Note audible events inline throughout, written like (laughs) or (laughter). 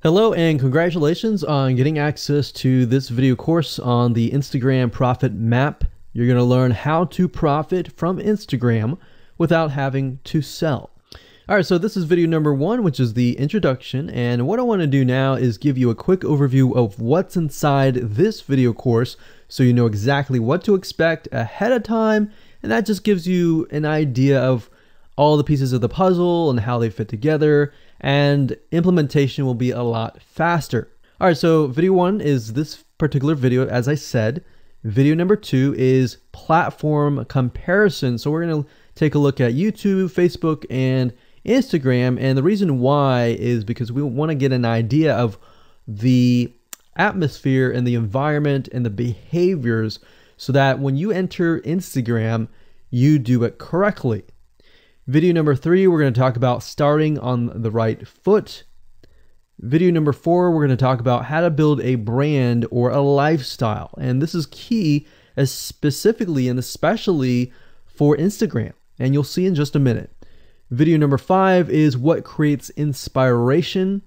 Hello and congratulations on getting access to this video course on the Instagram profit map. You're going to learn how to profit from Instagram without having to sell. All right, so this is video number one, which is the introduction. And what I want to do now is give you a quick overview of what's inside this video course so you know exactly what to expect ahead of time. And that just gives you an idea of all the pieces of the puzzle and how they fit together and implementation will be a lot faster. All right, so video one is this particular video, as I said. Video number two is platform comparison. So we're gonna take a look at YouTube, Facebook, and Instagram. And the reason why is because we wanna get an idea of the atmosphere and the environment and the behaviors so that when you enter Instagram, you do it correctly. Video number three, we're going to talk about starting on the right foot. Video number four, we're going to talk about how to build a brand or a lifestyle. And this is key, as specifically and especially for Instagram. And you'll see in just a minute. Video number five is what creates inspiration.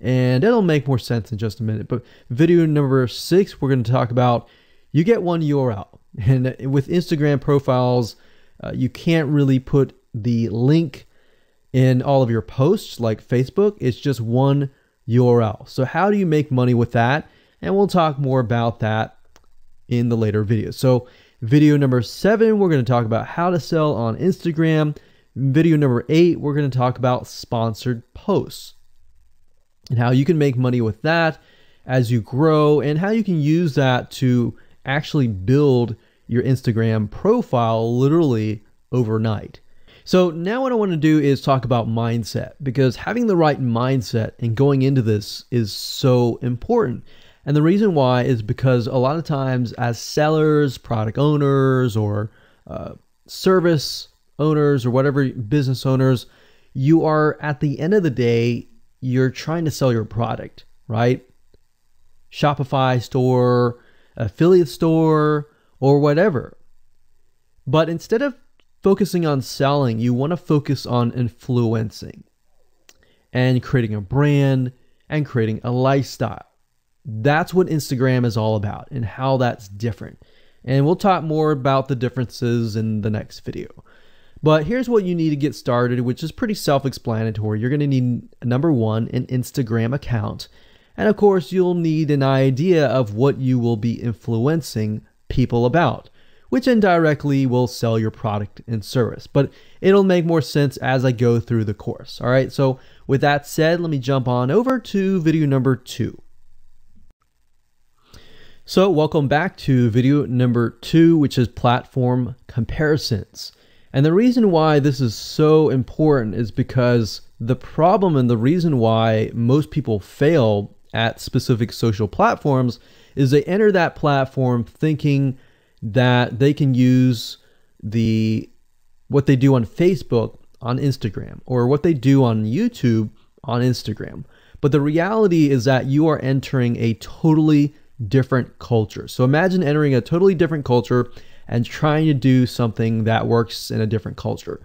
And it'll make more sense in just a minute. But video number six, we're going to talk about you get one URL. And with Instagram profiles, uh, you can't really put the link in all of your posts like Facebook. It's just one URL. So how do you make money with that? And we'll talk more about that in the later videos. So video number seven, we're going to talk about how to sell on Instagram. Video number eight, we're going to talk about sponsored posts and how you can make money with that as you grow and how you can use that to actually build your Instagram profile literally overnight. So now what I want to do is talk about mindset because having the right mindset and going into this is so important. And the reason why is because a lot of times as sellers, product owners or uh, service owners or whatever business owners, you are at the end of the day, you're trying to sell your product, right? Shopify store, affiliate store, or whatever. But instead of focusing on selling, you want to focus on influencing and creating a brand and creating a lifestyle. That's what Instagram is all about and how that's different. And we'll talk more about the differences in the next video. But here's what you need to get started, which is pretty self explanatory. You're going to need, number one, an Instagram account. And of course, you'll need an idea of what you will be influencing people about which indirectly will sell your product and service. But it'll make more sense as I go through the course. All right, so with that said, let me jump on over to video number two. So welcome back to video number two, which is platform comparisons. And the reason why this is so important is because the problem and the reason why most people fail at specific social platforms is they enter that platform thinking that they can use the what they do on Facebook on Instagram or what they do on YouTube on Instagram. But the reality is that you are entering a totally different culture. So imagine entering a totally different culture and trying to do something that works in a different culture.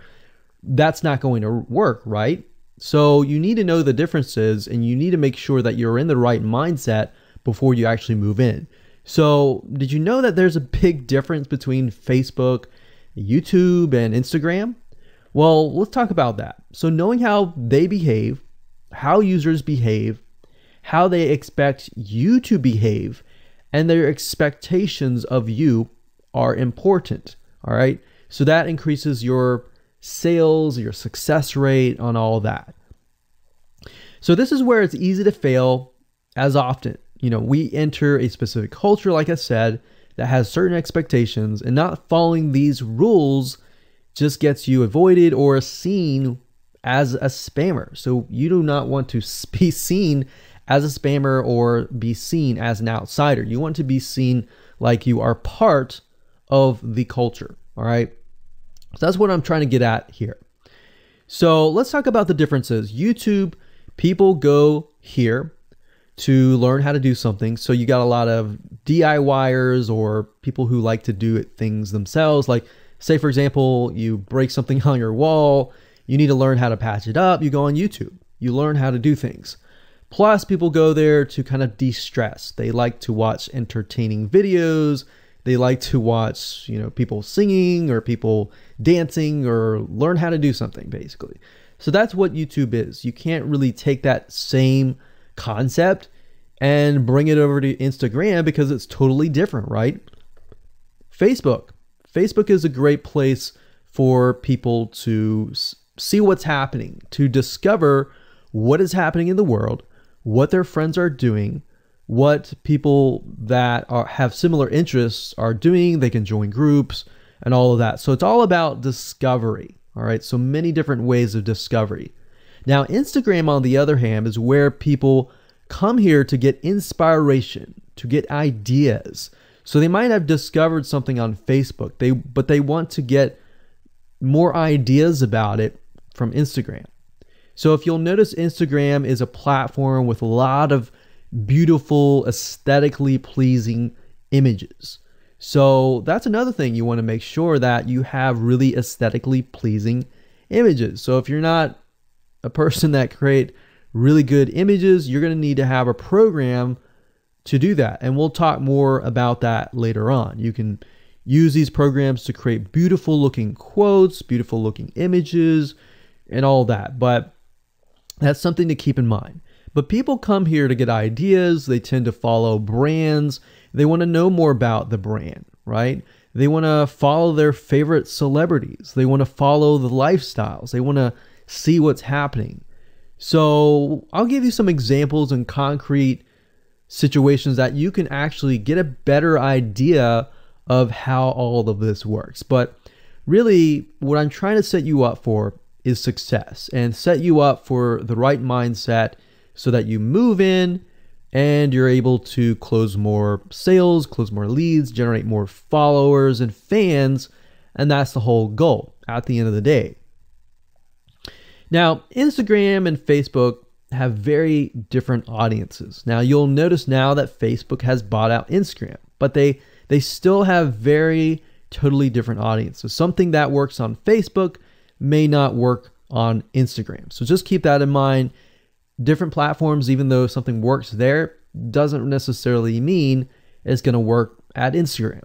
That's not going to work, right? So you need to know the differences and you need to make sure that you're in the right mindset before you actually move in. So, did you know that there's a big difference between Facebook, YouTube, and Instagram? Well, let's talk about that. So, knowing how they behave, how users behave, how they expect you to behave, and their expectations of you are important. All right. So, that increases your sales, your success rate on all that. So, this is where it's easy to fail as often you know, we enter a specific culture, like I said, that has certain expectations, and not following these rules just gets you avoided or seen as a spammer. So you do not want to (laughs) be seen as a spammer or be seen as an outsider. You want to be seen like you are part of the culture. All right. So that's what I'm trying to get at here. So let's talk about the differences. YouTube, people go here to learn how to do something. So you got a lot of DIYers or people who like to do things themselves. Like, say, for example, you break something (laughs) on your wall, you need to learn how to patch it up. You go on YouTube, you learn how to do things. Plus, people go there to kind of de stress. They like to watch entertaining videos. They like to watch, you know, people singing or people dancing or learn how to do something, basically. So that's what YouTube is. You can't really take that same concept and bring it over to Instagram because it's totally different, right? Facebook. Facebook is a great place for people to see what's happening, to discover what is happening in the world, what their friends are doing, what people that are, have similar interests are doing. They can join groups and all of that. So it's all about discovery. All right. So many different ways of discovery. Now, Instagram, on the other hand, is where people come here to get inspiration, to get ideas. So they might have discovered something on Facebook, they but they want to get more ideas about it from Instagram. So if you'll notice Instagram is a platform with a lot of beautiful, aesthetically pleasing images. So that's another thing you want to make sure that you have really aesthetically pleasing images. So if you're not a person that create really good images, you're going to need to have a program to do that. And we'll talk more about that later on. You can use these programs to create beautiful looking quotes, beautiful looking images, and all that. But that's something to keep in mind. But people come here to get ideas. They tend to follow brands. They want to know more about the brand, right? They want to follow their favorite celebrities. They want to follow the lifestyles. They want to see what's happening. So I'll give you some examples and concrete situations that you can actually get a better idea of how all of this works. But really, what I'm trying to set you up for is success and set you up for the right mindset so that you move in and you're able to close more sales, close more leads, generate more followers and fans. And that's the whole goal at the end of the day. Now, Instagram and Facebook have very different audiences. Now, you'll notice now that Facebook has bought out Instagram, but they they still have very totally different audiences. Something that works on Facebook may not work on Instagram. So just keep that in mind. Different platforms, even though something works there, doesn't necessarily mean it's going to work at Instagram.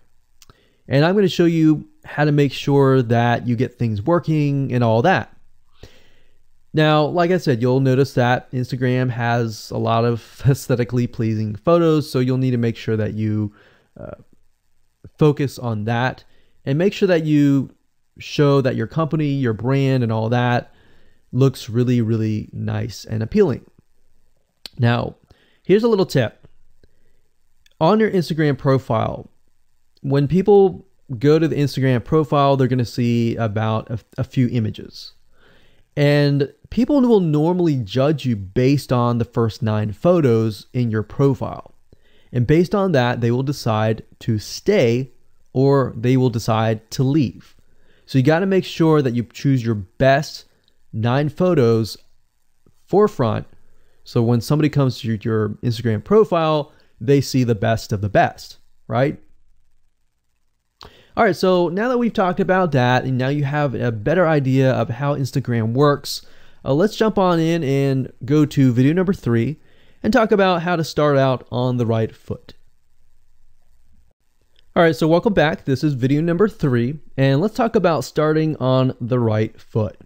And I'm going to show you how to make sure that you get things working and all that. Now, like I said, you'll notice that Instagram has a lot of (laughs) aesthetically pleasing photos, so you'll need to make sure that you uh, focus on that and make sure that you show that your company, your brand, and all that looks really, really nice and appealing. Now, here's a little tip on your Instagram profile, when people go to the Instagram profile, they're going to see about a, a few images. And people will normally judge you based on the first nine photos in your profile. And based on that, they will decide to stay or they will decide to leave. So you got to make sure that you choose your best nine photos forefront. So when somebody comes to your Instagram profile, they see the best of the best, right? All right, so now that we've talked about that and now you have a better idea of how Instagram works, uh, let's jump on in and go to video number three and talk about how to start out on the right foot. All right, so welcome back. This is video number three, and let's talk about starting on the right foot.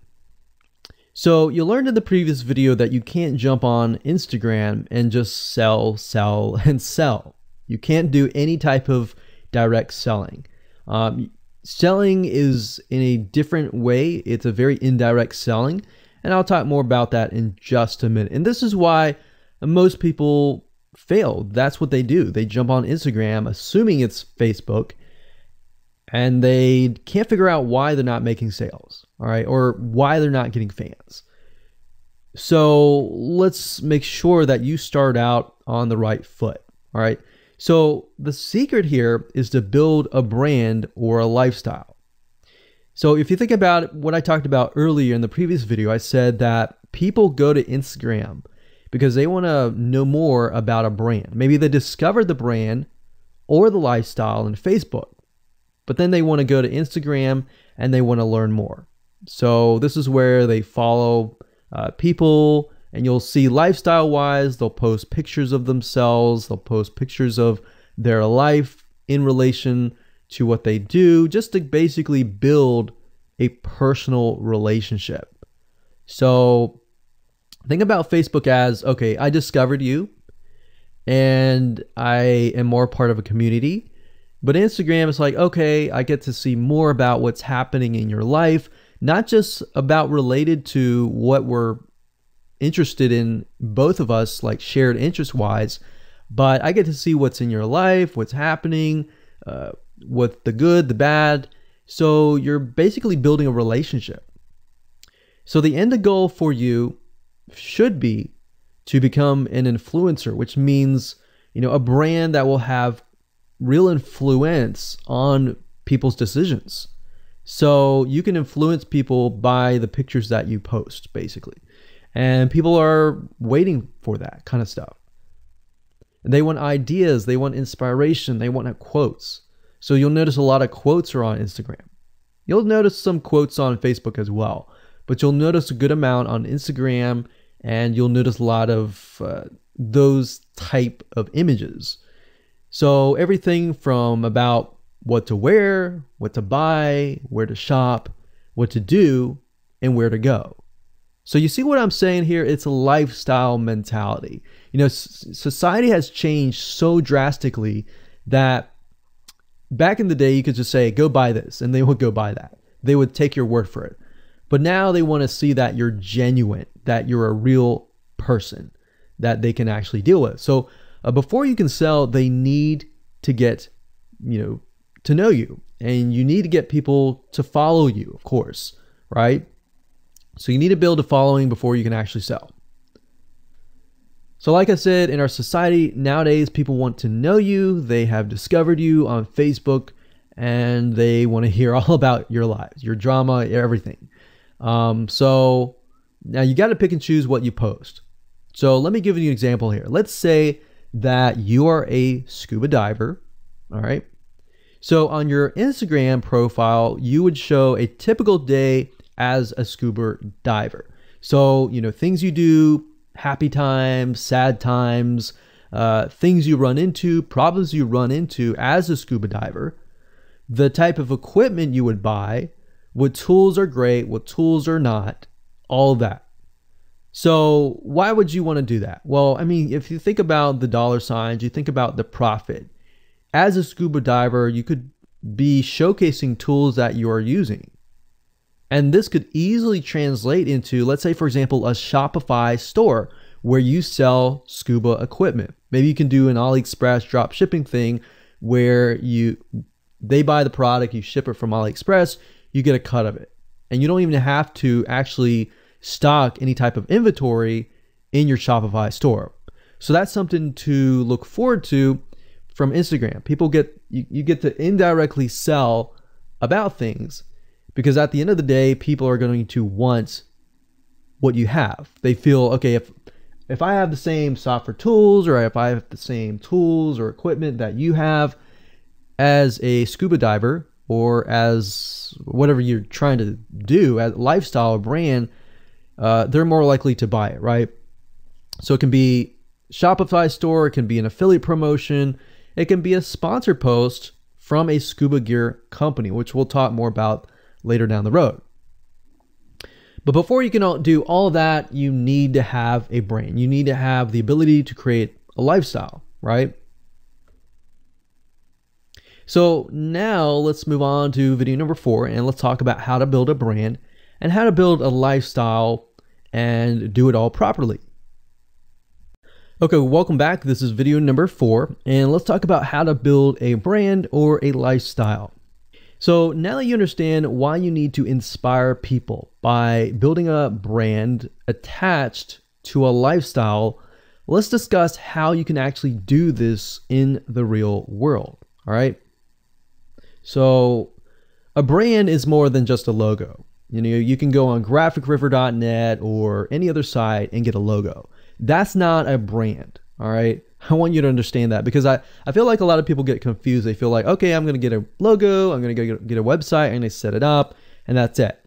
So you learned in the previous video that you can't jump on Instagram and just sell, sell, (laughs) and sell. You can't do any type of direct selling. Um, selling is in a different way, it's a very indirect selling. And I'll talk more about that in just a minute. And this is why most people fail. That's what they do. They jump on Instagram, assuming it's Facebook, and they can't figure out why they're not making sales, all right, or why they're not getting fans. So let's make sure that you start out on the right foot, all right? So the secret here is to build a brand or a lifestyle. So if you think about what I talked about earlier in the previous video, I said that people go to Instagram because they want to know more about a brand. Maybe they discovered the brand or the lifestyle in Facebook, but then they want to go to Instagram and they want to learn more. So this is where they follow uh, people, and you'll see lifestyle wise, they'll post pictures of themselves, they'll post pictures of their life in relation to what they do, just to basically build a personal relationship. So think about Facebook as okay, I discovered you and I am more part of a community. But Instagram is like, okay, I get to see more about what's happening in your life, not just about related to what we're interested in both of us, like shared interest wise. But I get to see what's in your life, what's happening, uh, what the good, the bad. So you're basically building a relationship. So the end goal for you should be to become an influencer, which means you know a brand that will have real influence on people's decisions. So you can influence people by the pictures that you post, basically. And people are waiting for that kind of stuff. They want ideas, they want inspiration, they want quotes. So you'll notice a lot of quotes are on Instagram. You'll notice some quotes on Facebook as well, but you'll notice a good amount on Instagram and you'll notice a lot of uh, those type of images. So everything from about what to wear, what to buy, where to shop, what to do, and where to go. So you see what I'm saying here? It's a lifestyle mentality. You know, society has changed so drastically that back in the day you could just say go buy this and they would go buy that. They would take your word for it. But now they want to see that you're genuine, that you're a real person that they can actually deal with. So uh, before you can sell, they need to get, you know, to know you and you need to get people to follow you, of course, right? So you need to build a following before you can actually sell. So, like I said, in our society nowadays, people want to know you, they have discovered you on Facebook, and they want to hear (laughs) all about your lives, your drama, everything. Um, so, now you got to pick and choose what you post. So, let me give you an example here. Let's say that you are a scuba diver, all right? So, on your Instagram profile, you would show a typical day as a scuba diver. So, you know, things you do, happy times, sad times, uh, things you run into, problems you run into as a scuba diver, the type of equipment you would buy, what tools are great, what tools are not, all that. So, why would you want to do that? Well, I mean, if you think about the dollar signs, you think about the profit. As a scuba diver, you could be showcasing tools that you are using. And this could easily translate into, let's say, for example, a Shopify store where you sell scuba equipment. Maybe you can do an AliExpress drop shipping thing where you they buy the product, you ship it from AliExpress, you get a cut of it. And you don't even have to actually stock any type of inventory in your Shopify store. So that's something to look forward to from Instagram. People get you, you get to indirectly sell about things because at the end of the day, people are going to want what you have. They feel, okay, if if I have the same software tools or if I have the same tools or equipment that you have as a scuba diver or as whatever you're trying to do as lifestyle brand, uh, they're more likely to buy it, right? So it can be Shopify store, it can be an affiliate promotion, it can be a sponsor post from a scuba gear company, which we'll talk more about later down the road. But before you can do all that, you need to have a brain. You need to have the ability to create a lifestyle, right? So now let's move on to video number four and let's talk about how to build a brand and how to build a lifestyle and do it all properly. Okay, welcome back. This is video number four and let's talk about how to build a brand or a lifestyle. So now that you understand why you need to inspire people by building a brand attached to a lifestyle, let's discuss how you can actually do this in the real world. All right. So a brand is more than just a logo. You know, you can go on graphicriver.net or any other site and get a logo. That's not a brand. All right. I want you to understand that because I, I feel like a lot of people get confused. They feel like, okay, I'm going to get a logo, I'm going to go get a website, i they set it up, and that's it.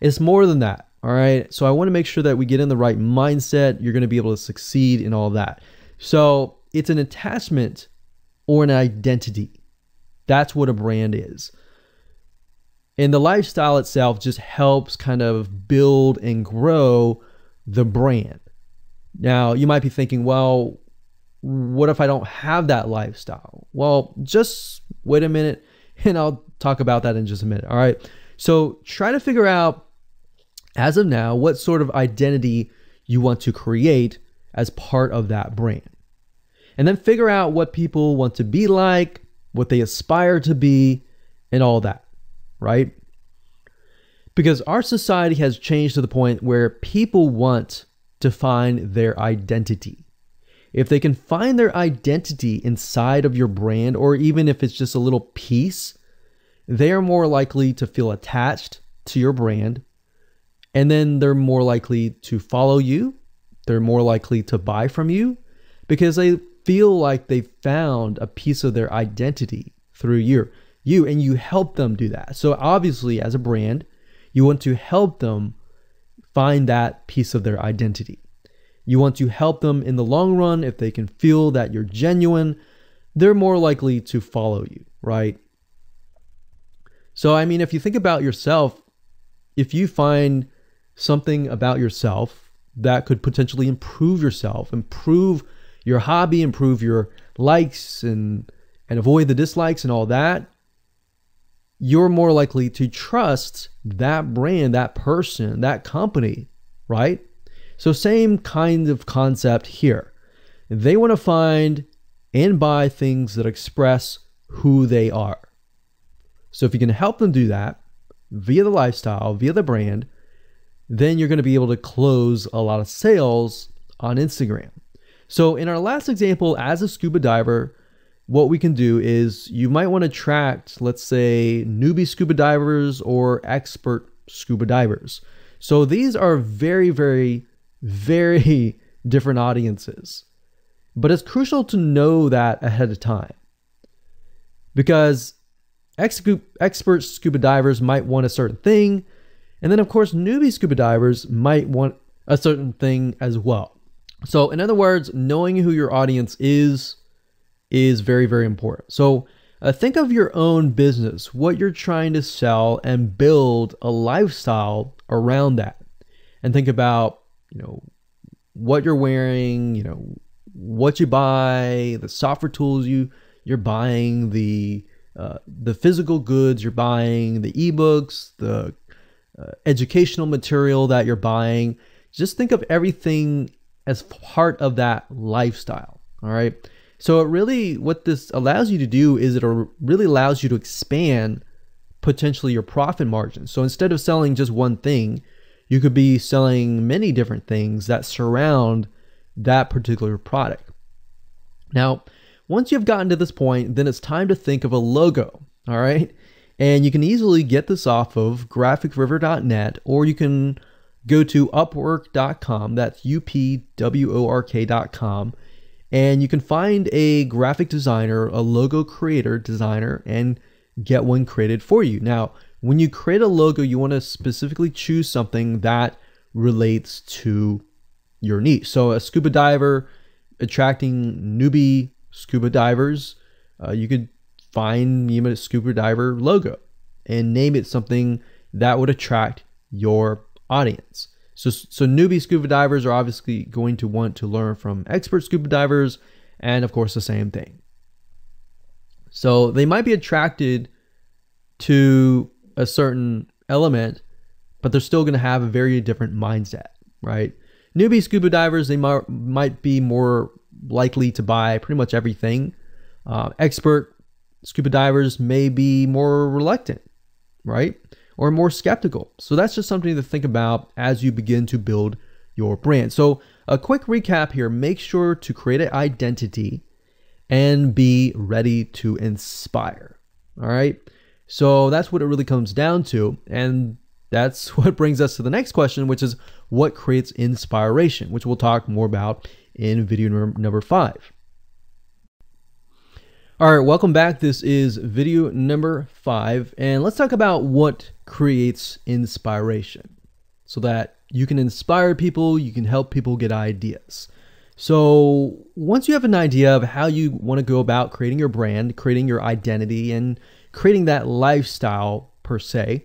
It's more than that. All right. So I want to make sure that we get in the right mindset. You're going to be able to succeed in all that. So it's an attachment or an identity. That's what a brand is. And the lifestyle itself just helps kind of build and grow the brand. Now, you might be thinking, well, what if I don't have that lifestyle? Well, just wait a minute (laughs) and I'll talk about that in just a minute. All right. So try to figure out as of now what sort of identity you want to create as part of that brand. And then figure out what people want to be like, what they aspire to be, and all that, right? Because our society has changed to the point where people want to find their identity if they can find their identity inside of your brand, or even if it's just a little piece, they are more likely to feel attached to your brand. And then they're more likely to follow you. They're more likely to buy from you because they feel like they found a piece of their identity through your you and you help them do that. So obviously as a brand, you want to help them find that piece of their identity. You want to help them in the long run. If they can feel that you're genuine, they're more likely to follow you, right? So, I mean, if you think about yourself, if you find something about yourself that could potentially improve yourself, improve your hobby, improve your likes and and avoid the dislikes and all that, you're more likely to trust that brand, that person, that company, right? So, same kind of concept here. They want to find and buy things that express who they are. So, if you can help them do that via the lifestyle, via the brand, then you're going to be able to close a lot of sales on Instagram. So, in our last example, as a scuba diver, what we can do is you might want to attract, let's say, newbie scuba divers or expert scuba divers. So, these are very, very very (laughs) different audiences. But it's crucial to know that ahead of time because expert scuba divers might want a certain thing. And then, of course, newbie scuba divers might want a certain thing as well. So, in other words, knowing who your audience is is very, very important. So, uh, think of your own business, what you're trying to sell, and build a lifestyle around that. And think about you know, what you're wearing, you know, what you buy, the software tools you you're buying, the uh, the physical goods you're buying, the ebooks, the uh, educational material that you're buying. Just think of everything as part of that lifestyle. All right. So it really what this allows you to do is it really allows you to expand potentially your profit margin. So instead of selling just one thing, you could be selling many different things that surround that particular product. Now, once you've gotten to this point, then it's time to think of a logo, all right? And you can easily get this off of graphicriver.net or you can go to upwork.com, that's U P W O R K.com, and you can find a graphic designer, a logo creator, designer, and get one created for you. Now, when you create a logo, you want to specifically choose something that relates to your niche. So a scuba diver attracting newbie scuba divers, uh, you could find a scuba diver logo and name it something that would attract your audience. So, so newbie scuba divers are obviously going to want to learn from expert scuba divers, and of course the same thing. So they might be attracted to a certain element, but they're still going to have a very different mindset, right? Newbie scuba divers, they might, might be more likely to buy pretty much everything. Uh, expert scuba divers may be more reluctant, right? Or more skeptical. So that's just something to think about as you begin to build your brand. So, a quick recap here make sure to create an identity and be ready to inspire. All right. So that's what it really comes down to. And that's (laughs) what brings us to the next question, which is what creates inspiration, which we'll talk more about in video number five. All right, welcome back. This is video number five, and let's talk about what creates inspiration so that you can inspire people, you can help people get ideas. So, once you have an idea of how you want to go about creating your brand, creating your identity, and creating that lifestyle per se,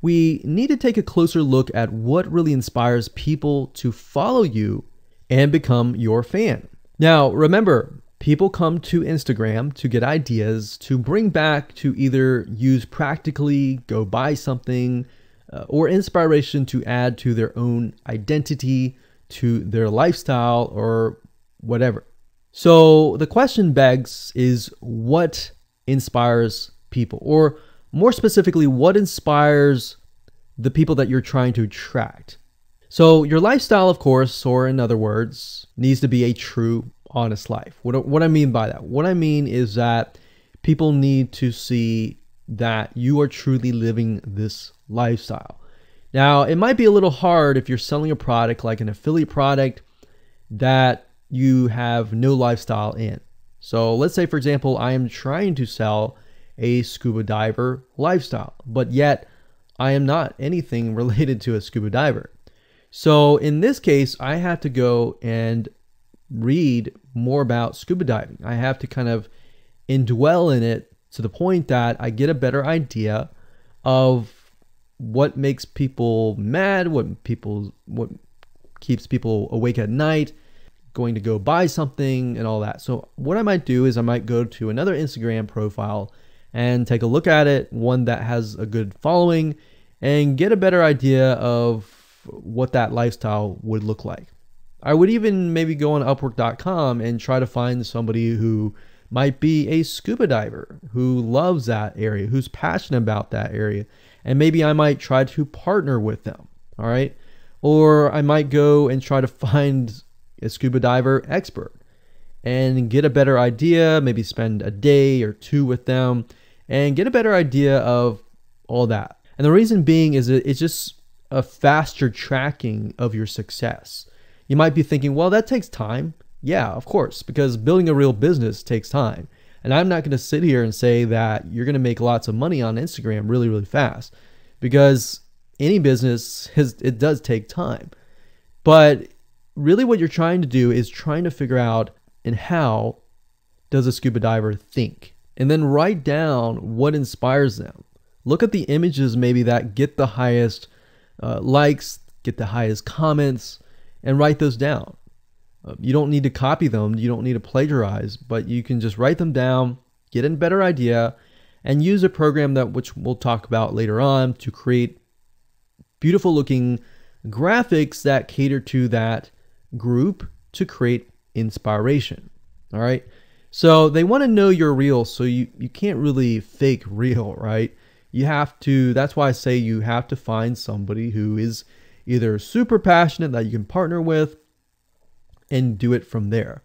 we need to take a closer look at what really inspires people to follow you and become your fan. Now, remember, people come to Instagram to get ideas to bring back to either use practically, go buy something, uh, or inspiration to add to their own identity, to their lifestyle, or whatever. So the question begs is what inspires people? Or more specifically, what inspires the people that you're trying to attract? So, your lifestyle, of course, or in other words, needs to be a true, honest life. What, what I mean by that? What I mean is that people need to see that you are truly living this lifestyle. Now, it might be a little hard if you're selling a product like an affiliate product that you have no lifestyle in. So, let's say, for example, I am trying to sell a scuba diver lifestyle, but yet I am not anything (laughs) related to a scuba diver. So in this case, I have to go and read more about scuba diving. I have to kind of indwell in it to the point that I get a better idea of what makes people mad, what people what keeps people awake at night, going to go buy something and all that. So what I might do is I might go to another Instagram profile and take a look at it, one that has a good following, and get a better idea of what that lifestyle would look like. I would even maybe go on Upwork.com and try to find somebody who might be a scuba diver who loves that area, who's passionate about that area, and maybe I might try to partner with them. All right. Or I might go and try to (laughs) find a scuba diver expert and get a better idea, maybe spend a day or two with them and get a better idea of all that. And the reason being is it's just a faster tracking of your success. You might be thinking, well, that takes time. Yeah, of course, because building a real business takes time. And I'm not going to sit here and say that you're going to make lots of money on Instagram really, really fast because any business has, (laughs) it does take time. But really, what you're trying to do is trying to figure out and how does a scuba diver think? And then write down what inspires them. Look at the images maybe that get the highest uh, likes, get the highest comments, and write those down. Uh, you don't need to copy them, you don't need to plagiarize, but you can just write them down, get a better idea, and use a program that which we'll talk about later on to create beautiful looking graphics that cater to that group to create inspiration. All right. So they want to know you're real. So you, you can't really fake real, (laughs) right? You have to, that's why I say you have to find somebody who is either super passionate that you can partner with and do it from there.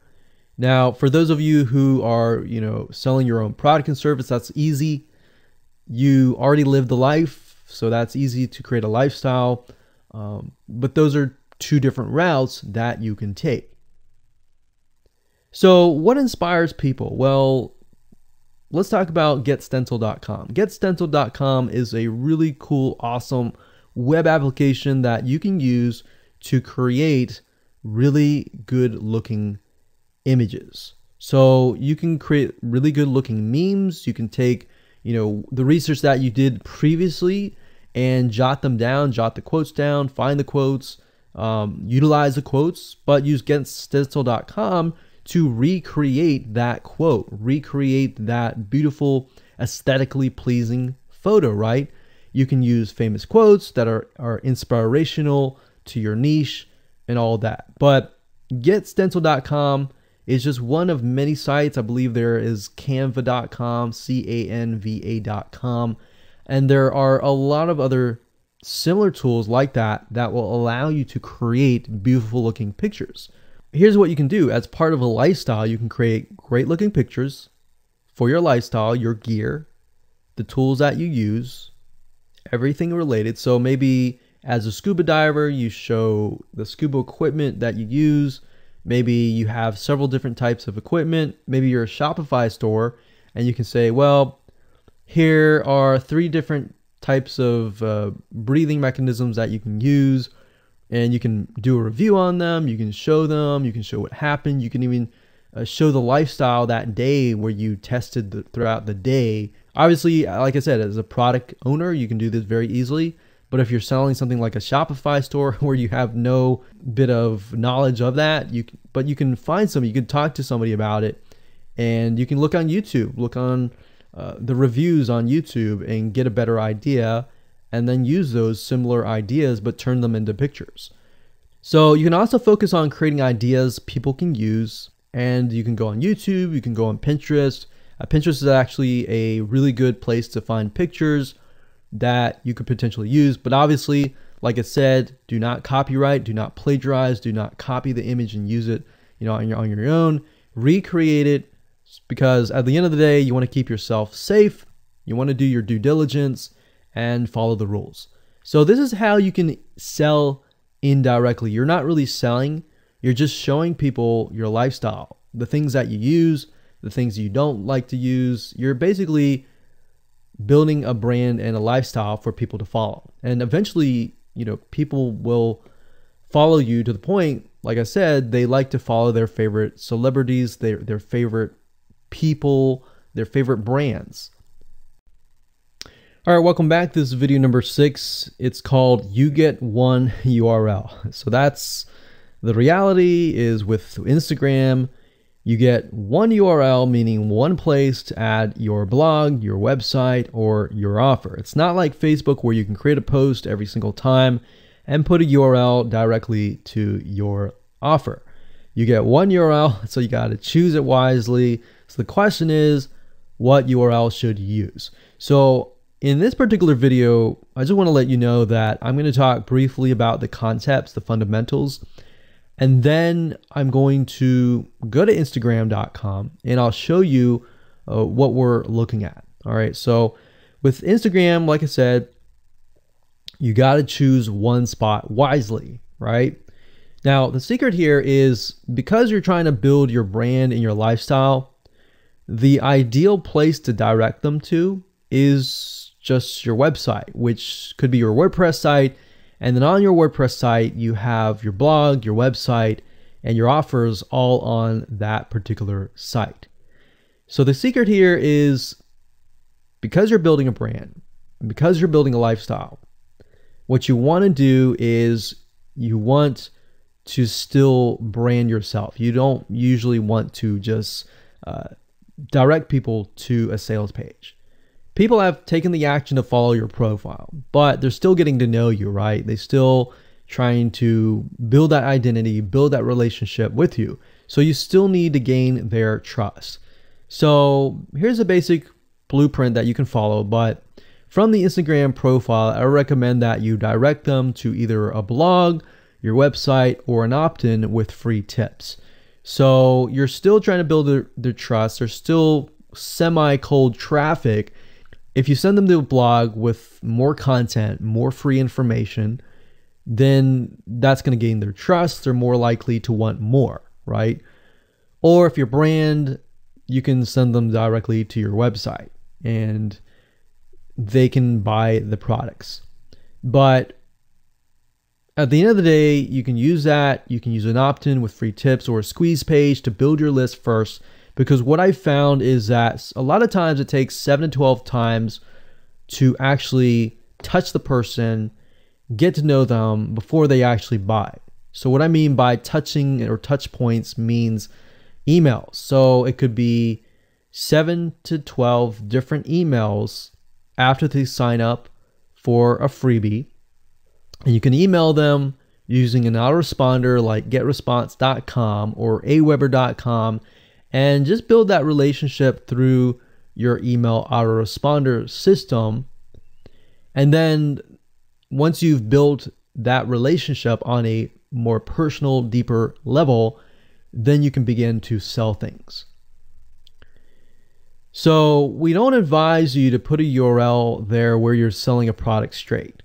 Now, for those of you who are, you know, selling your own product and service, that's easy. You already live the life, so that's easy to create a lifestyle. Um, but those are two different routes that you can take. So, what inspires people? Well, let's talk about getstencil.com. Getstencil.com is a really cool, awesome web application that you can use to create really good looking images. So, you can create really good looking memes, you can take, you know, the research that you did previously and jot them down, jot the quotes down, find the quotes, um, utilize the quotes, but use getstencil.com to recreate that quote, recreate that beautiful, aesthetically pleasing photo, right? You can use famous quotes that are, are inspirational to your niche and all that. But getstencil.com is just one of many sites. I believe there is canva.com, C A N V A.com. And there are a lot of other similar tools like that that will allow you to create beautiful looking pictures here's what you can do as part of a lifestyle you can create great looking pictures for your lifestyle your gear the tools that you use everything related so maybe as a scuba diver you show the scuba equipment that you use maybe you have several different types of equipment maybe you're a shopify store and you can say well here are three different types of uh, breathing mechanisms that you can use and you can do a review on them. You can show them. You can show what happened. You can even uh, show the lifestyle that day where you tested the, throughout the day. Obviously, like I said, as a product owner, you can do this very easily. But if you're selling something like a Shopify store (laughs) where you have no bit of knowledge of that, you can, but you can find somebody, you can talk to somebody about it, and you can look on YouTube, look on uh, the reviews on YouTube, and get a better idea and then use those similar ideas but turn them into pictures. So you can also focus on creating ideas people can use and you can go on YouTube, you can go on Pinterest. Uh, Pinterest is actually a really good place to find pictures that you could potentially use, but obviously, like I said, do not copyright, do not plagiarize, do not copy the image and use it, you know, on your, on your own. Recreate it because at the end of the day, you want to keep yourself safe. You want to do your due diligence and follow the rules. So this is how you can sell indirectly. You're not really selling, you're just showing people your lifestyle, the things that you use, the things you don't like to use. You're basically building a brand and a lifestyle for people to follow. And eventually, you know, people will follow you to the point, like I said, they like to follow their favorite celebrities, their their favorite people, their favorite brands. All right, welcome back. This is video number six. It's called You Get One URL. So that's the reality is with Instagram, you get one URL, meaning one place to add your blog, your website, or your offer. It's not like Facebook where you can create a post every single time and put a URL directly to your offer. You get one URL, (laughs) so you got to choose it wisely. So the question is, what URL should you use? So in this particular video, I just want to let you know that I'm going to talk briefly about the concepts, the fundamentals, and then I'm going to go to Instagram.com and I'll show you uh, what we're looking at. All right, so with Instagram, like I said, you got to choose one spot wisely, right? Now, the secret here is because you're trying to build your brand and your lifestyle, the ideal place to direct them to is just your website, which could be your WordPress site. And then on your WordPress site, you have your blog, your website, and your offers all on that particular site. So the secret here is because you're building a brand, because you're building a lifestyle, what you want to do is you want to still brand yourself. You don't usually want to just uh, direct people to a sales page people have taken the action to follow your profile, but they're still getting to know you, right? They still trying to build that identity, build that relationship with you. So you still need to gain their trust. So here's a basic blueprint that you can follow, but from the Instagram profile, I recommend that you direct them to either a blog, your website, or an opt in with free tips. So you're still trying to build their, their trust, they're still semi cold traffic, if you send them to a blog with more content, more free information, then that's going to gain their trust. They're more likely to want more, right? Or if your brand, you can send them directly to your website and they can buy the products. But at the end of the day, you can use that. You can use an opt in with free tips or a squeeze page to build your list first because what I found is that a lot of times it takes seven to 12 times to actually touch the person, get to know them before they actually buy. So, what I mean by touching or touch points means emails. So, it could be seven to 12 different emails after they sign up for a freebie. And you can email them using an autoresponder like getresponse.com or aweber.com and just build that relationship through your email autoresponder system. And then once you've built that relationship on a more personal, deeper level, then you can begin to sell things. So we don't advise you to put a URL there where you're selling a product straight.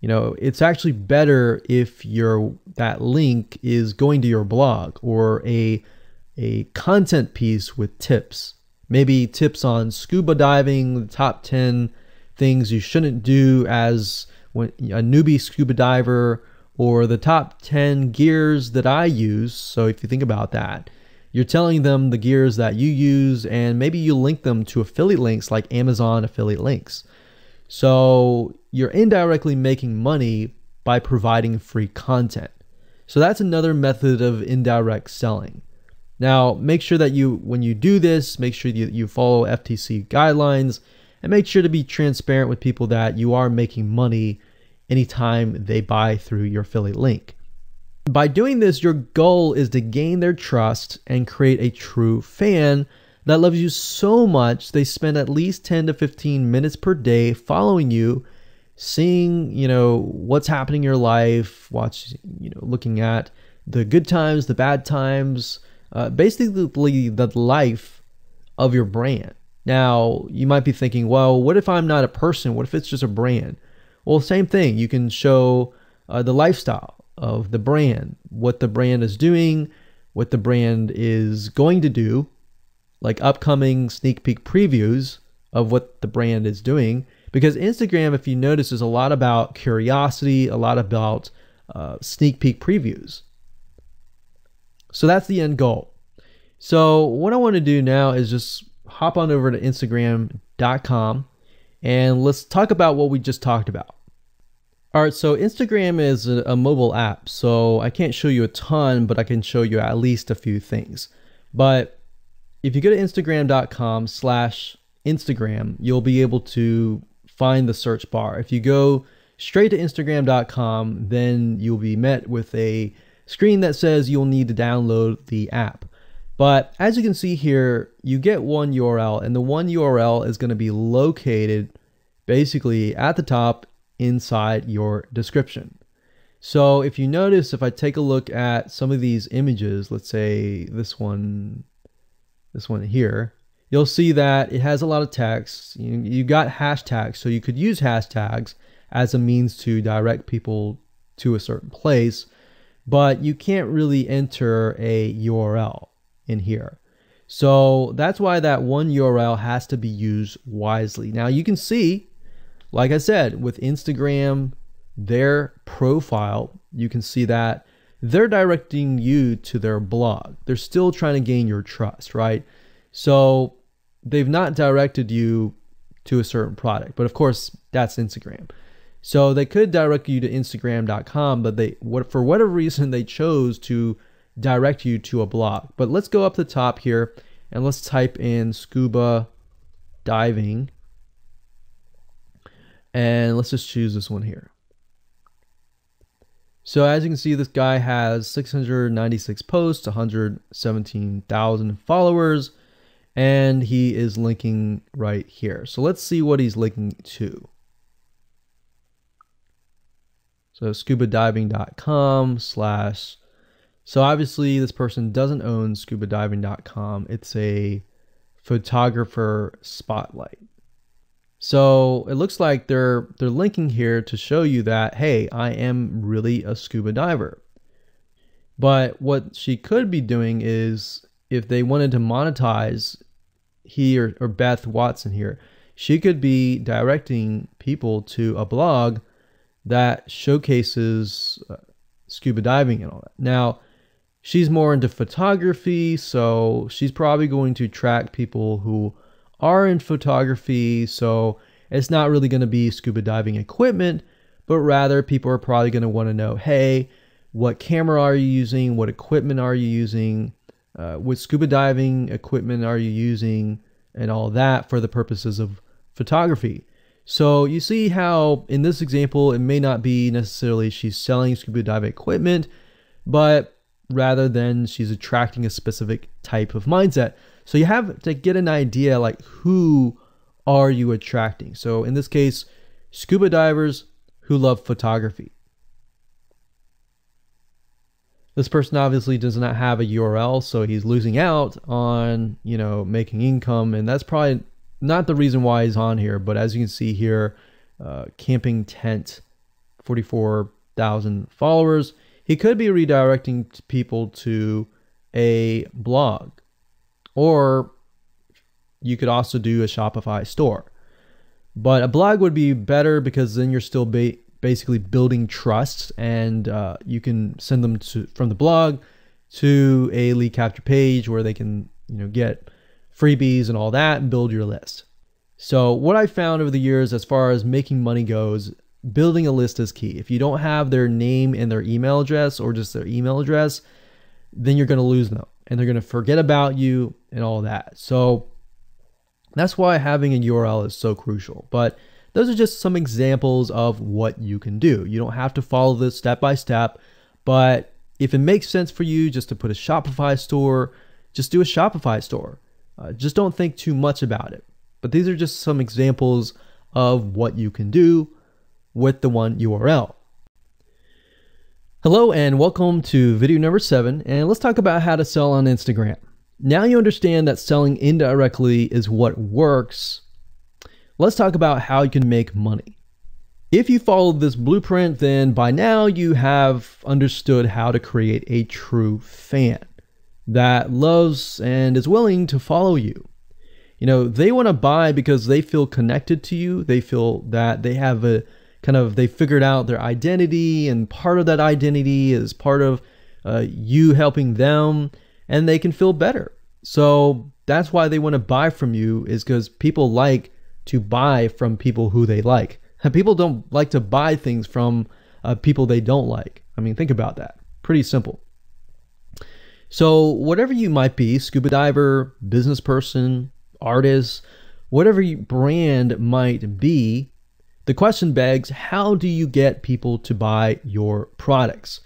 You know, it's actually better if your that link is going to your blog or a a content piece with tips. Maybe tips on scuba diving, the top 10 things you shouldn't do as a newbie scuba diver, or the top 10 gears that I use. So if you think about that, you're telling them the gears that you use, and maybe you link them to affiliate links like Amazon affiliate links. So you're indirectly making money by providing free content. So that's another method of indirect selling. Now, make sure that you, when you do this, make sure that you follow FTC guidelines and make sure to be transparent with people that you are making money anytime they buy through your affiliate link. By doing this, your goal is to gain their trust and create a true fan that loves you so much they spend at least 10 to 15 minutes per day following you, seeing, you know, what's happening in your life, watch, you know, looking at the good times, the bad times, uh, basically the life of your brand. Now, you might be thinking, well, what if I'm not a person? What if it's just a brand? Well, same thing. You can show uh, the lifestyle of the brand, what the brand is doing, what the brand is going to do, like upcoming sneak peek previews of what the brand is doing. Because Instagram, if you notice, is a lot about curiosity, a lot about uh, sneak peek previews. So that's the end goal. So what I want to do now is just hop on over to Instagram.com and let's talk about what we just talked about. All right, so Instagram is a mobile app, so I can't show you a ton, but I can show you at least a few things. But if you go to Instagram.com slash Instagram, you'll be able to find the search bar. If you go straight to Instagram.com, then you'll be met with a screen that says you'll need to download the app. But as you can see here, you get one URL and the one URL is going to be located basically at the top inside your description. So if you notice, if I take a look at some of these images, let's say this one, this one here, you'll see that it has a lot of text. You, you got hashtags, so you could use hashtags as a means to direct people to a certain place but you can't really enter a URL in here. So that's why that one URL has to be used wisely. Now you can see, like I said, with Instagram, their profile, you can see that they're directing you to their blog. They're still trying to gain your trust, right? So they've not directed you to a certain product, but of course that's Instagram. So they could direct you to Instagram.com, but they what, for whatever reason they chose to direct you to a blog. But let's go up the top here and let's type in scuba diving. And let's just choose this one here. So as you can see, this guy has 696 posts, 117,000 followers, and he is linking right here. So let's see what he's linking to. So scubadiving.com slash. So obviously, this person doesn't own scubadiving.com. It's a photographer spotlight. So it looks like they're they're linking here to show you that hey, I am really a scuba diver. But what she could be doing is if they wanted to monetize he or, or Beth Watson here, she could be directing people to a blog that showcases uh, scuba diving and all that. Now, she's more into photography, so she's probably going to track people who are in photography, so it's not really going to be scuba diving equipment, but rather people are probably going to want to know, hey, what camera are you using? What equipment are you using? Uh, what scuba diving equipment are you using? And all that for the purposes of photography. So you see how in this example, it may not be necessarily she's selling scuba dive equipment, but rather than she's attracting a specific type of mindset. So you have to get an idea like who are you attracting? So in this case, scuba divers who love photography. This person obviously does not have a URL, so he's losing out on, you know, making income and that's probably not the reason why he's on here, but as you can see here, uh, camping tent, 44,000 followers. He could be redirecting people to a blog, or you could also do a Shopify store. But a blog would be better because then you're still ba basically building trust, and uh, you can send them to from the blog to a lead capture page where they can you know get freebies and all that and build your list. So, what I found over the years as far as making money goes, building a list is key. If you don't have their name and their email address or just their email address, then you're going to lose them and they're going to forget about you and all that. So, that's why having a URL is so crucial. But those are just some examples of what you can do. You don't have to follow this step by step, but if it makes sense for you just to put a Shopify store, just do a Shopify store. Uh, just don't think too much about it. But these are just some examples of what you can do with the one URL. Hello and welcome to video number seven, and let's talk about how to sell on Instagram. Now you understand that selling indirectly is what works. Let's talk about how you can make money. If you followed this blueprint, then by now you have understood how to create a true fan that loves and is willing to follow you. You know, they want to buy because they feel connected to you. They feel that they have a kind of, they figured out their identity, and part of that identity is part of uh, you helping them, and they can feel better. So that's why they want to buy from you, is because people like to buy from people who they like. And (laughs) people don't like to buy things from uh, people they don't like. I mean, think about that. Pretty simple. So, whatever you might be scuba diver, business person, artist, whatever brand might be, the question begs how do you get people to buy your products?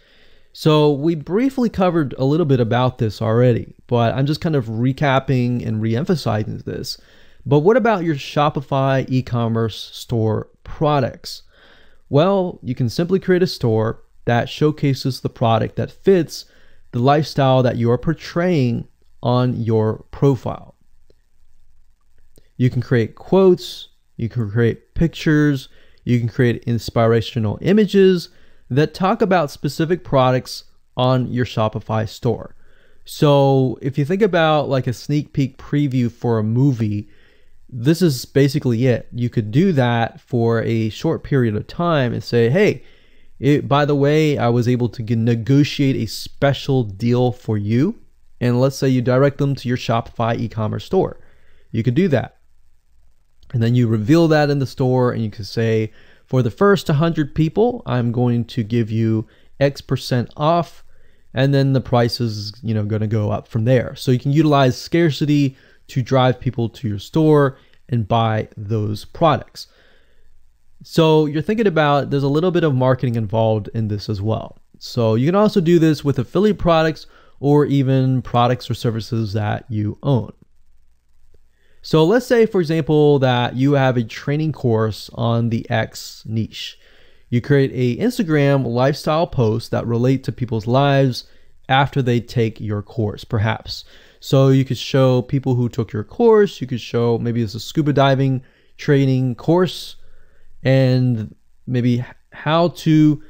So, we briefly covered a little bit about this already, but I'm just kind of recapping and re emphasizing this. But what about your Shopify e commerce store products? Well, you can simply create a store that showcases the product that fits the lifestyle that you're portraying on your profile. You can create quotes, you can create pictures, you can create inspirational images that talk about specific products on your Shopify store. So if you think about like a sneak peek preview for a movie, this is basically it. You could do that for a short period of time and say, hey, it, by the way, I was able to negotiate a special deal for you. And let's say you direct them to your Shopify e commerce store. You could do that. And then you reveal that in the store, and you could say, for the first 100 people, I'm going to give you X percent off. And then the price is, you know, going to go up from there. So you can utilize scarcity to drive people to your store and buy those products. So you're thinking about there's a little bit of marketing involved in this as well. So you can also do this with affiliate products or even products or services that you own. So let's say, for example, that you have a training course on the X niche. You create a Instagram lifestyle post that relate to people's lives after they take your course, perhaps. So you could show people who took your course. You could show maybe it's a scuba diving training course and maybe how to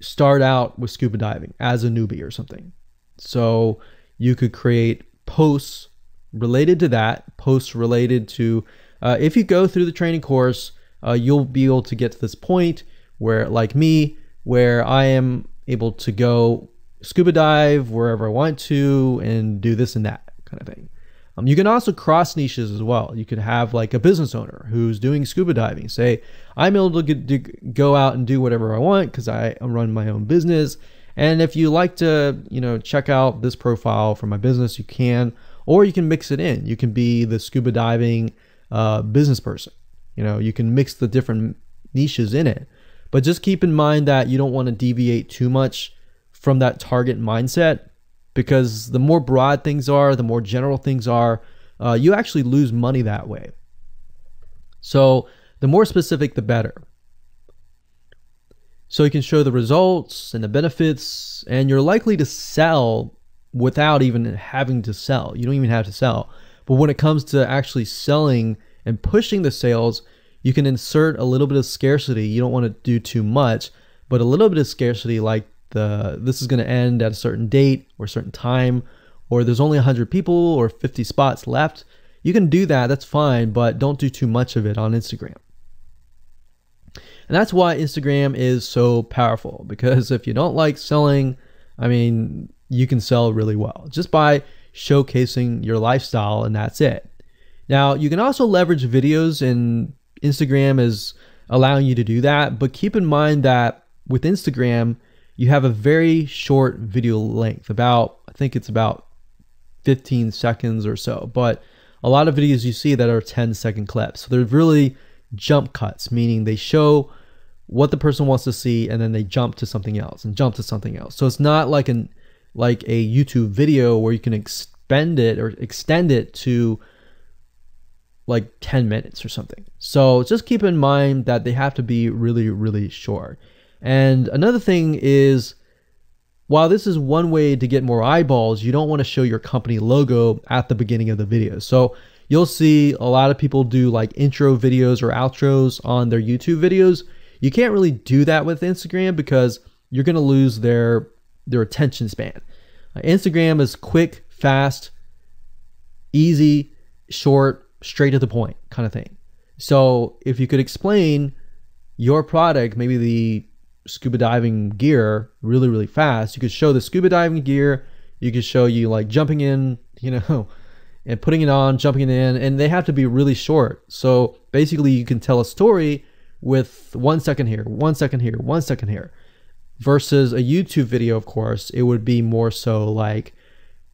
start out with scuba diving as a newbie or something. So you could create posts related to that, posts related to uh, if you go through the training course, uh, you'll be able to get to this point where, like me, where I am able to go scuba dive wherever I want to and do this and that kind of thing. Um, you can also cross niches as well. You could have like a business owner who's doing scuba diving. Say, I'm able to, to go out and do whatever I want because I run my own business. And if you like to, you know, check out this profile for my business, you can, or you can mix it in. You can be the scuba diving uh, business person. You know, you can mix the different niches in it. But just keep in mind that you don't want to deviate too much from that target mindset because the more broad things are, the more general things are, uh, you actually lose money that way. So the more specific, the better. So you can show the results and the benefits, and you're likely to sell without even having to sell. You don't even have to sell. But when it comes to actually selling and pushing the sales, you can insert a little bit of scarcity. You don't want to do too much, but a little bit of scarcity, like the this is going to end at a certain date or a certain time or there's only 100 people or 50 spots left you can do that that's fine but don't do too much of it on instagram and that's why instagram is so powerful because if you don't like selling i mean you can sell really well just by showcasing your lifestyle and that's it now you can also leverage videos and instagram is allowing you to do that but keep in mind that with instagram you have a very short video length, about, I think it's about 15 seconds or so. But a lot of videos you see that are 10 second clips. So they're really jump cuts, meaning they show what the person wants to see and then they jump to something else and jump to something else. So it's not like an like a YouTube video where you can expend it or extend it to like 10 minutes or something. So just keep in mind that they have to be really, really short. And another thing is while this is one way to get more eyeballs, you don't want to show your company logo at the beginning of the video. So you'll see a lot of people do like intro videos or outros on their YouTube videos. You can't really do that with Instagram because you're going to lose their their attention span. Uh, Instagram is quick, fast, easy, short, straight to the point kind of thing. So if you could explain your product, maybe the scuba diving gear really, really fast. You could show the scuba diving gear. You could show you like jumping in, (laughs) you know, and putting it on, jumping it in, and they have to be really short. So basically, you can tell a story with one second here, one second here, one second here. Versus a YouTube video, of course, it would be more so like,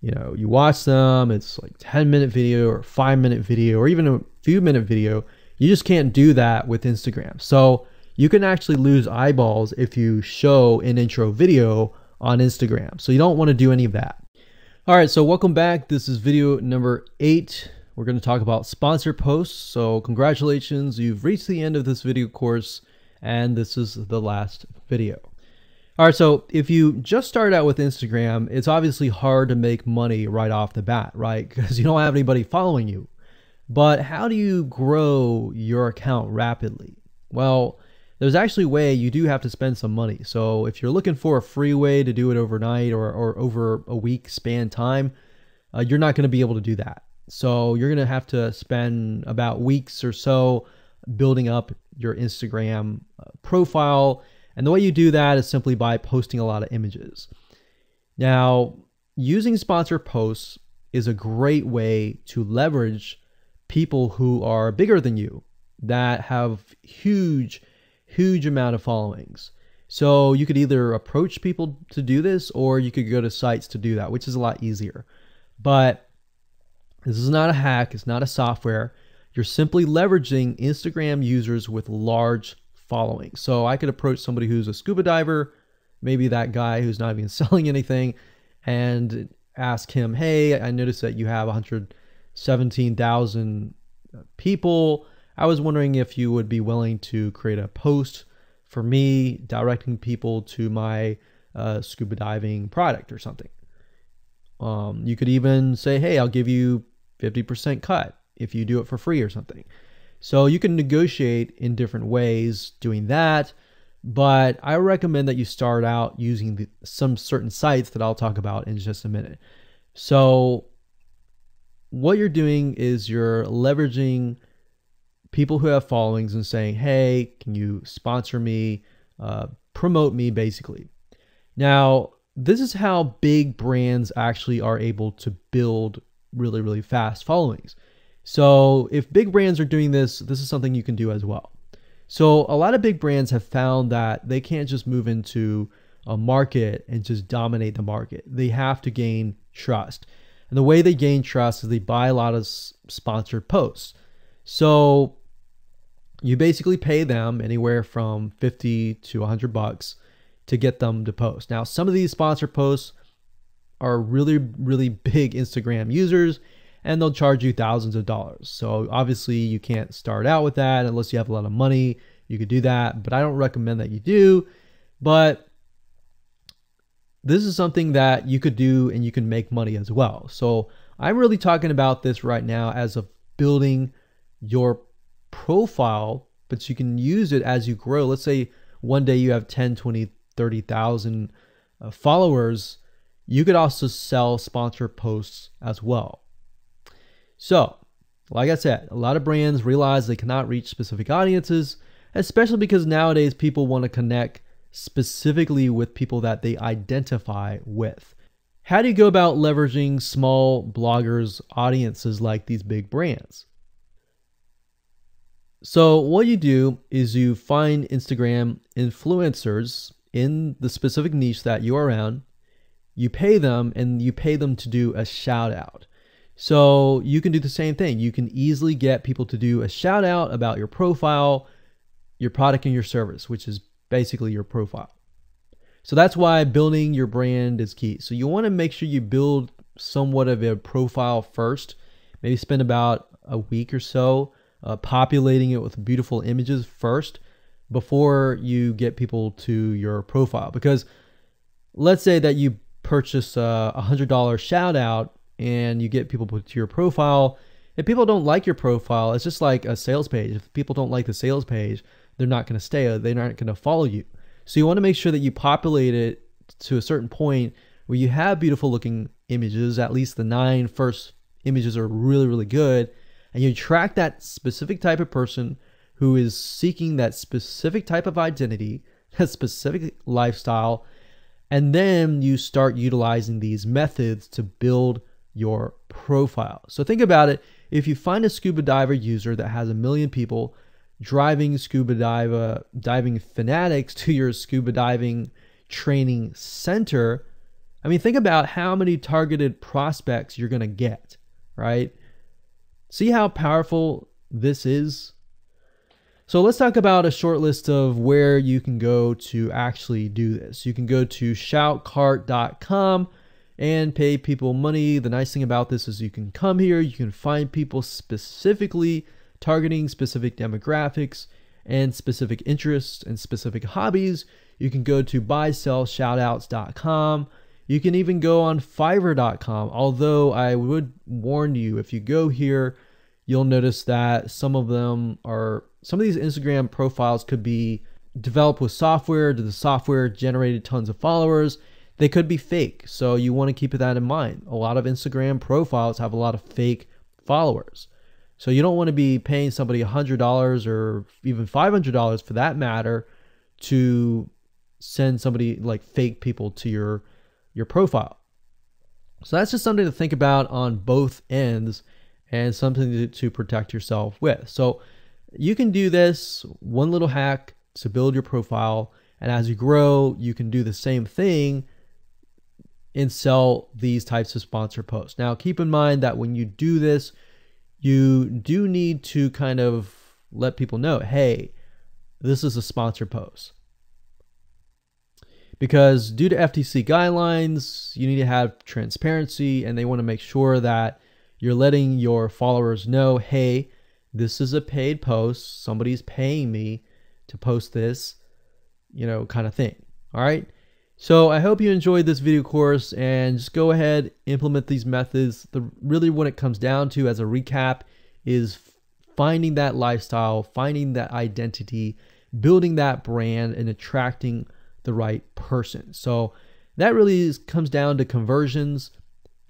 you know, you watch them, it's like 10 minute video or five minute video or even a few minute video. You just can't do that with Instagram. So, you can actually lose eyeballs if you show an intro video on Instagram. So you don't want to do any of that. All right, so welcome back. This is video number eight. We're going to talk about sponsor posts. So congratulations, you've reached the end of this video course, and this is the last video. All right, so if you just start out with Instagram, it's obviously hard to make money right off the bat, right? Because (laughs) you don't have anybody following you. But how do you grow your account rapidly? Well, there's actually a way you do have to spend some money. So if you're looking for a free way to do it overnight or, or over a week span time, uh, you're not going to be able to do that. So you're going to have to spend about weeks or so building up your Instagram uh, profile. And the way you do that is simply by posting a lot of images. Now, using sponsor posts is a great way to leverage people who are bigger than you that have huge huge amount of followings. So you could either approach people to do this or you could go to sites to do that, which is a lot easier. But this is not a hack, it's not a software. You're simply leveraging Instagram users with large followings. So I could approach somebody who's a scuba diver, maybe that guy who's not even (laughs) selling anything, and ask him, "Hey, I noticed that you have 117,000 people I was wondering if you would be willing to create a post for me directing people to my uh, scuba diving product or something. Um, you could even say, hey, I'll give you 50% cut if you do it for free or something. So you can negotiate in different ways doing that. But I recommend that you start out using the, some certain sites that I'll talk about in just a minute. So what you're doing is you're leveraging people who have followings and saying, hey, can you sponsor me, uh, promote me, basically. Now, this is how big brands actually are able to build really, really fast followings. So, if big brands are doing this, this is something you can do as well. So, a lot of big brands have found that they can't just move into a market and just dominate the market. They have to gain trust. And the way they gain trust is they buy a lot of sponsored posts. So you basically pay them anywhere from 50 to 100 bucks to get them to post. Now, some of these sponsor posts are really, really big Instagram users and they'll charge you thousands of dollars. So obviously, you can't start out with that unless you have a lot of money. You could do that, but I don't recommend that you do. But this is something that you could do and you can make money as well. So I'm really talking about this right now as of building your profile, but you can use it as you grow. Let's say one day you have 10, 20, 30,000 uh, followers. You could also sell sponsor posts as well. So, like I said, a lot of brands realize they cannot reach specific audiences, especially because nowadays people want to connect specifically with people that they identify with. How do you go about leveraging small bloggers' audiences like these big brands? So what you do is you find Instagram influencers in the specific niche that you are around. You pay them and you pay them to do a shout out. So you can do the same thing. You can easily get people to do a shout out about your profile, your product and your service, which is basically your profile. So that's why building your brand is key. So you want to make sure you build somewhat of a profile first. Maybe spend about a week or so uh, populating it with beautiful images first before you get people to your profile. Because let's say that you purchase a $100 shout out and you get people to your profile. If people don't like your profile, it's just like a sales page. If people don't like the sales page, they're not going to stay, they're not going to follow you. So you want to make sure that you populate it to a certain point where you have beautiful looking images. At least the nine first images are really, really good and you attract that specific type of person who is seeking that specific type of identity, (laughs) that specific lifestyle, and then you start utilizing these methods to build your profile. So think about it. If you find a scuba diver user that has a million people driving scuba diver, diving fanatics to your scuba diving training center, I mean, think about how many targeted prospects you're going to get, right? See how powerful this is? So let's talk about a short list of where you can go to actually do this. You can go to shoutcart.com and pay people money. The nice thing about this is you can come here, you can find people specifically targeting specific demographics and specific interests and specific hobbies. You can go to buysellshoutouts.com you can even go on fiverr.com, although I would warn you if you go here, you'll notice that some of them are, some of these Instagram profiles could be developed with software. the software generated tons of followers? They could be fake. So you want to keep that in mind. A lot of Instagram profiles have a lot of fake followers. So you don't want to be paying somebody $100 or even $500 for that matter to send somebody like fake people to your your profile. So that's just something to think about on both ends and something to, to protect yourself with. So you can do this one little hack to build your profile. And as you grow, you can do the same thing and sell these types of sponsor posts. Now, keep in mind that when you do this, you do need to kind of let people know hey, this is a sponsor post because due to FTC guidelines, you need to have transparency and they want to make sure that you're letting your followers know, hey, this is a paid post. Somebody's paying me to post this, you know, kind of thing. All right. So I hope you enjoyed this video course and just go ahead, implement these methods. The really when it comes down to as a recap is finding that lifestyle, finding that identity, building that brand and attracting the right person. So that really is, comes down to conversions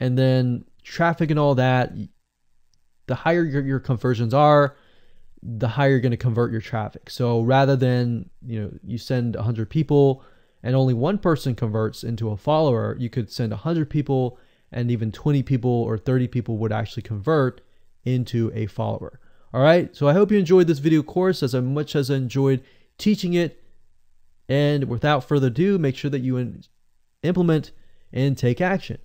and then traffic and all that. The higher your, your conversions are, the higher you're going to convert your traffic. So rather than, you know, you send 100 people and only one person converts into a follower, you could send 100 people and even 20 people or 30 people would actually convert into a follower. All right, so I hope you enjoyed this video course as much as I enjoyed teaching it. And without further ado, make sure that you implement and take action.